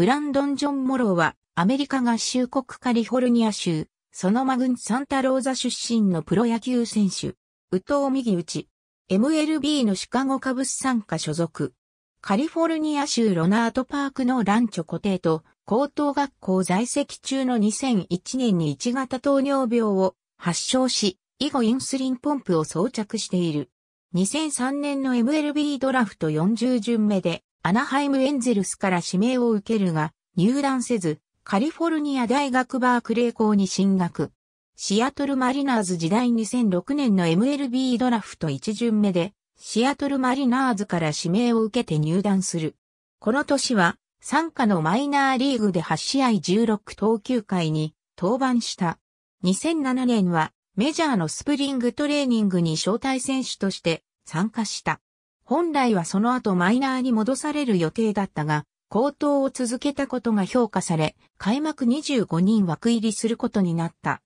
ブランドン・ジョン・モローは、アメリカ合衆国カリフォルニア州、ソノマ郡サンタローザ出身のプロ野球選手、宇藤右打ち、MLB のシカゴカブス参加所属、カリフォルニア州ロナートパークのランチョ固定と、高等学校在籍中の2001年に1型糖尿病を発症し、以後インスリンポンプを装着している。2003年の MLB ドラフト40巡目でアナハイムエンゼルスから指名を受けるが、入団せず、カリフォルニア大学バークレー校に進学。シアトルマリナーズ時代2006年の MLB ドラフト1巡目で、シアトルマリナーズから指名を受けて入団する。この年は、参加のマイナーリーグで8試合16投球回に登板した。2007年はメジャーのスプリングトレーニングに招待選手として参加した。本来はその後マイナーに戻される予定だったが、高騰を続けたことが評価され、開幕25人枠入りすることになった。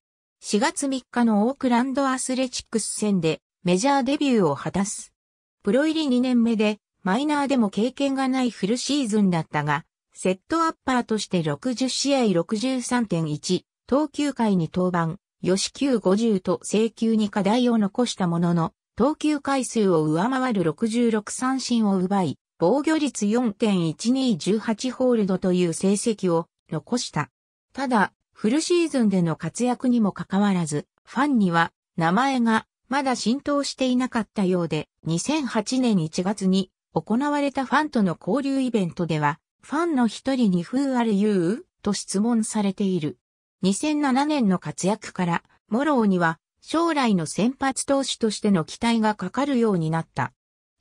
4月3日のオークランドアスレチックス戦でメジャーデビューを果たす。プロ入り2年目でマイナーでも経験がないフルシーズンだったが、セットアッパーとして60試合63.1、投球回に登板、吉球50と請球に課題を残したものの、投球回数を上回る66三振を奪い、防御率4.1218ホールドという成績を残した。ただ、フルシーズンでの活躍にもかかわらず、ファンには名前がまだ浸透していなかったようで、2008年1月に行われたファンとの交流イベントでは、ファンの一人に Who are you? と質問されている。2007年の活躍から、モローには将来の先発投手としての期待がかかるようになった。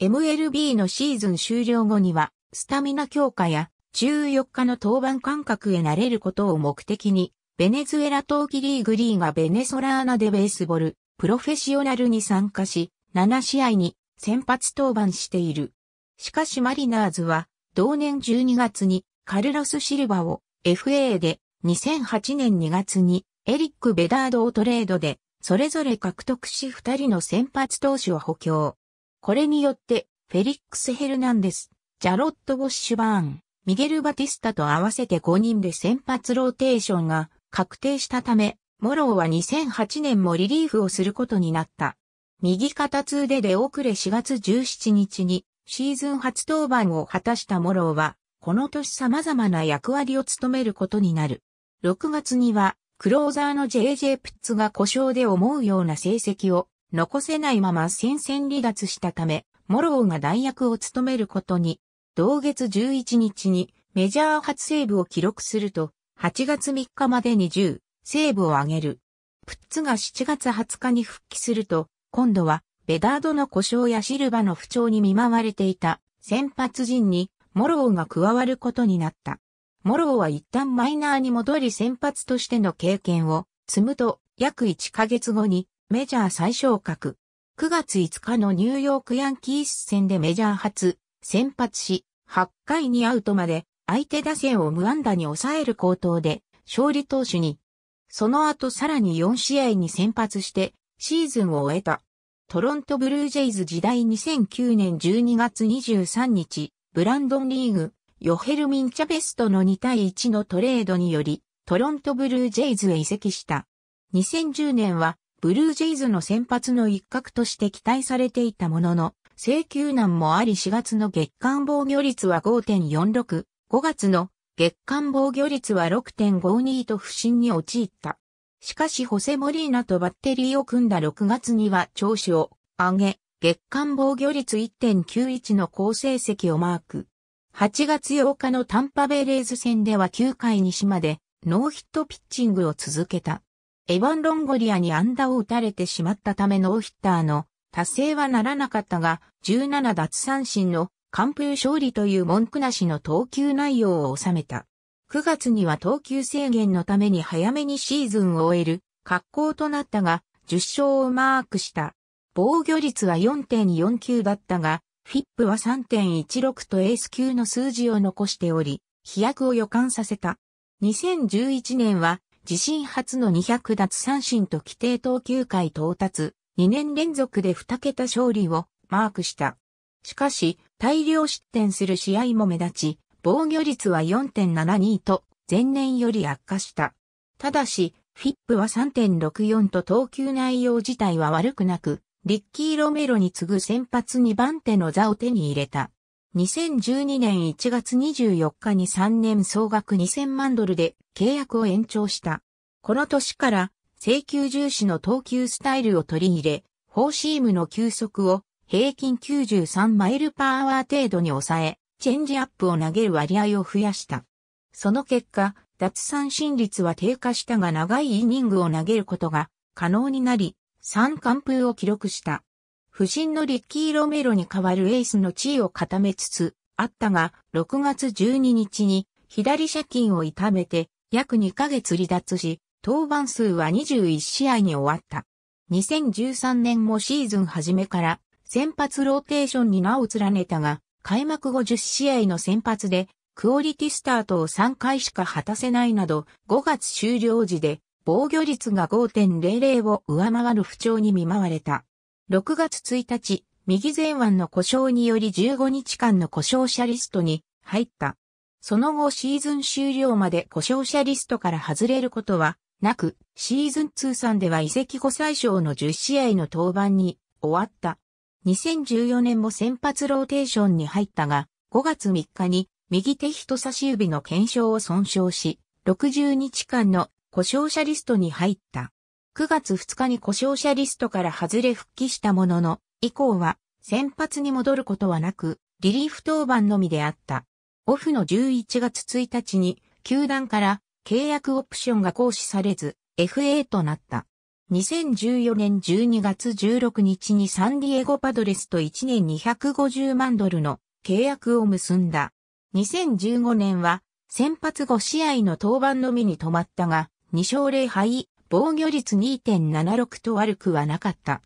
MLB のシーズン終了後には、スタミナ強化や14日の登板間隔へ慣れることを目的に、ベネズエラ冬季リーグリーがベネソラーナでベースボール、プロフェッショナルに参加し、7試合に先発登板している。しかしマリナーズは、同年12月にカルロス・シルバを FA で2008年2月にエリック・ベダードをトレードでそれぞれ獲得し2人の先発投手を補強。これによって、フェリックス・ヘルナンデス、ジャロット・ウォッシュバーン、ミゲル・バティスタと合わせて5人で先発ローテーションが確定したため、モローは2008年もリリーフをすることになった。右肩痛で出遅れ4月17日にシーズン初登板を果たしたモローは、この年様々な役割を務めることになる。6月にはクローザーの JJ プッツが故障で思うような成績を残せないまま戦線離脱したため、モローが代役を務めることに、同月11日にメジャー初セーブを記録すると、8月3日までに10セーブを上げる。プッツが7月20日に復帰すると、今度はベダードの故障やシルバの不調に見舞われていた先発陣にモローが加わることになった。モローは一旦マイナーに戻り先発としての経験を積むと約1ヶ月後にメジャー最昇格。9月5日のニューヨークヤンキース戦でメジャー初先発し8回にアウトまで相手打線を無安打に抑える高騰で勝利投手に。その後さらに4試合に先発してシーズンを終えた。トロントブルージェイズ時代2009年12月23日、ブランドンリーグヨヘルミン・チャベスとの2対1のトレードにより、トロントブルージェイズへ移籍した。2010年は、ブルージェイズの先発の一角として期待されていたものの、請求難もあり4月の月間防御率は5.46、5月の月間防御率は6.52と不振に陥った。しかしホセ・モリーナとバッテリーを組んだ6月には調子を上げ、月間防御率1.91の好成績をマーク。8月8日のタンパベイレーズ戦では9回西までノーヒットピッチングを続けた。エヴァン・ロンゴリアにアンダを打たれてしまったためノーヒッターの達成はならなかったが、17奪三振の完封勝利という文句なしの投球内容を収めた。9月には投球制限のために早めにシーズンを終える格好となったが、10勝をマークした。防御率は4.49だったが、フィップは3.16とエース級の数字を残しており、飛躍を予感させた。2011年は自身初の200奪三振と規定投球回到達、2年連続で2桁勝利をマークした。しかし、大量失点する試合も目立ち、防御率は4.72と前年より悪化した。ただし、フィップは3.64と投球内容自体は悪くなく、リッキー・ロメロに次ぐ先発2番手の座を手に入れた。2012年1月24日に3年総額2000万ドルで契約を延長した。この年から請求重視の投球スタイルを取り入れ、フォーシームの球速を平均93マイルパーアワー程度に抑え、チェンジアップを投げる割合を増やした。その結果、脱三振率は低下したが長いイニングを投げることが可能になり、3完封を記録した。不審のリッキー・ロメロに代わるエースの地位を固めつつ、あったが、6月12日に左借金を痛めて約2ヶ月離脱し、登板数は21試合に終わった。2013年もシーズン初めから先発ローテーションに名を連ねたが、開幕後10試合の先発で、クオリティスタートを3回しか果たせないなど、5月終了時で防御率が5.00を上回る不調に見舞われた。6月1日、右前腕の故障により15日間の故障者リストに入った。その後シーズン終了まで故障者リストから外れることはなく、シーズン通算では移籍後最小の10試合の登板に終わった。2014年も先発ローテーションに入ったが、5月3日に右手人差し指の検証を損傷し、60日間の故障者リストに入った。9月2日に故障者リストから外れ復帰したものの、以降は先発に戻ることはなく、リリーフ登板のみであった。オフの11月1日に、球団から契約オプションが行使されず、FA となった。2014年12月16日にサンディエゴパドレスと1年250万ドルの契約を結んだ。2015年は先発5試合の登板のみに止まったが、2勝0敗、防御率2.76と悪くはなかった。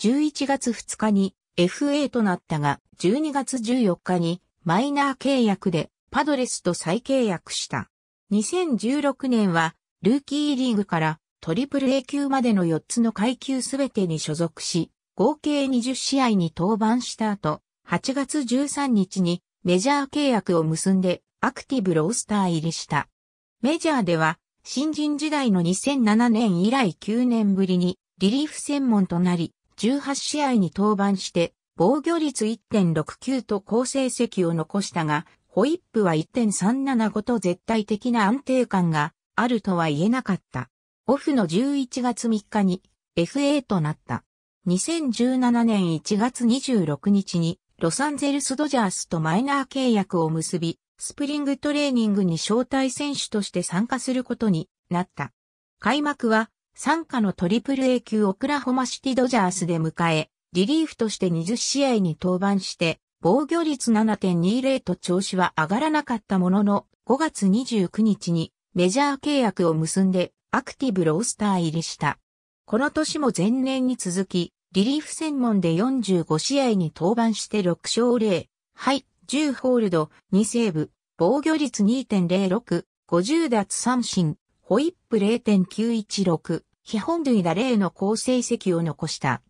11月2日に FA となったが、12月14日にマイナー契約でパドレスと再契約した。2016年はルーキーリーグからトリプル A 級までの4つの階級すべてに所属し、合計20試合に登板した後、8月13日にメジャー契約を結んでアクティブロースター入りした。メジャーでは新人時代の2007年以来9年ぶりにリリーフ専門となり、18試合に登板して、防御率1.69と好成績を残したが、ホイップは1.375と絶対的な安定感があるとは言えなかった。オフの11月3日に FA となった。2017年1月26日にロサンゼルスドジャースとマイナー契約を結び、スプリングトレーニングに招待選手として参加することになった。開幕は、参加のトリプル A 級オクラホマシティドジャースで迎え、リリーフとして20試合に登板して、防御率7.20と調子は上がらなかったものの、5月29日にメジャー契約を結んでアクティブロースター入りした。この年も前年に続き、リリーフ専門で45試合に登板して6勝0敗10ホールド、2セーブ、防御率2.06、50奪三振、ホイップ0.916、基本類打0の好成績を残した。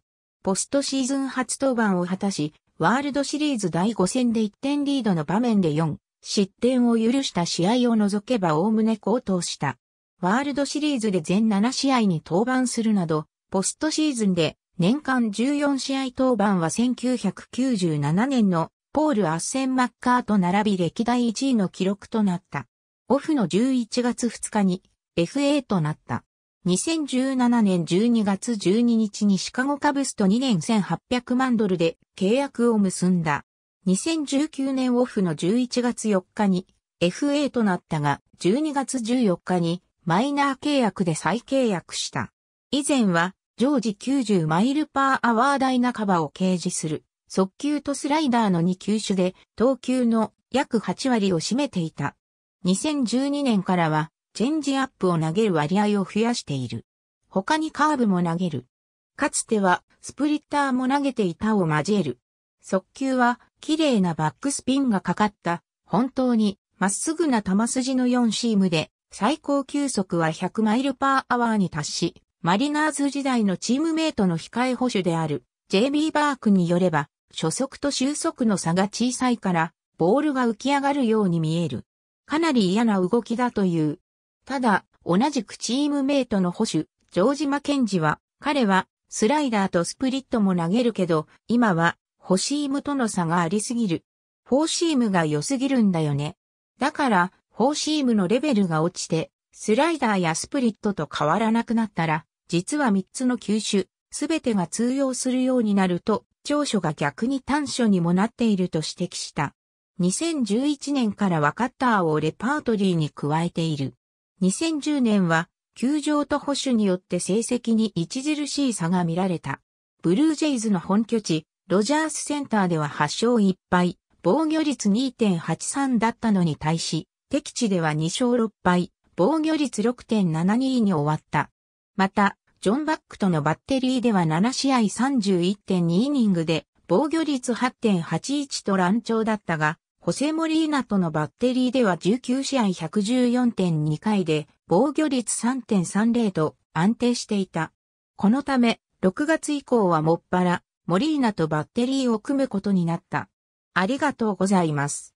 ポストシーズン初登板を果たし、ワールドシリーズ第5戦で1点リードの場面で4、失点を許した試合を除けば概ね好投した。ワールドシリーズで全7試合に登板するなど、ポストシーズンで年間14試合登板は1997年のポール・アッセン・マッカーと並び歴代1位の記録となった。オフの11月2日に FA となった。2017年12月12日にシカゴカブスと2年1800万ドルで契約を結んだ。2019年オフの11月4日に FA となったが12月14日にマイナー契約で再契約した。以前は常時90マイルパーアワー台半ばを掲示する速球とスライダーの2球種で、投球の約8割を占めていた。2012年からは、チェンジアップを投げる割合を増やしている。他にカーブも投げる。かつては、スプリッターも投げていたを交える。速球は、綺麗なバックスピンがかかった、本当に、まっすぐな球筋の4シームで、最高球速は100マイルパーアワーに達し、マリナーズ時代のチームメイトの控え保守である、JB バークによれば、初速と終速の差が小さいから、ボールが浮き上がるように見える。かなり嫌な動きだという。ただ、同じくチームメイトの保守、ジョージ・マケンジは、彼は、スライダーとスプリットも投げるけど、今は、ホシームとの差がありすぎる。フォーシームが良すぎるんだよね。だから、フォーシームのレベルが落ちて、スライダーやスプリットと変わらなくなったら、実は3つの球種、すべてが通用するようになると長所が逆に短所にもなっていると指摘した。2011年からはカッターをレパートリーに加えている。2010年は、球場と保守によって成績に著しい差が見られた。ブルージェイズの本拠地、ロジャースセンターでは8勝1敗、防御率2.83だったのに対し、敵地では2勝6敗、防御率6.72に終わった。また、ジョン・バックとのバッテリーでは7試合31.2イニングで、防御率8.81と乱調だったが、ホセ・モリーナとのバッテリーでは19試合114.2回で、防御率3.30と安定していた。このため、6月以降はもっぱら、モリーナとバッテリーを組むことになった。ありがとうございます。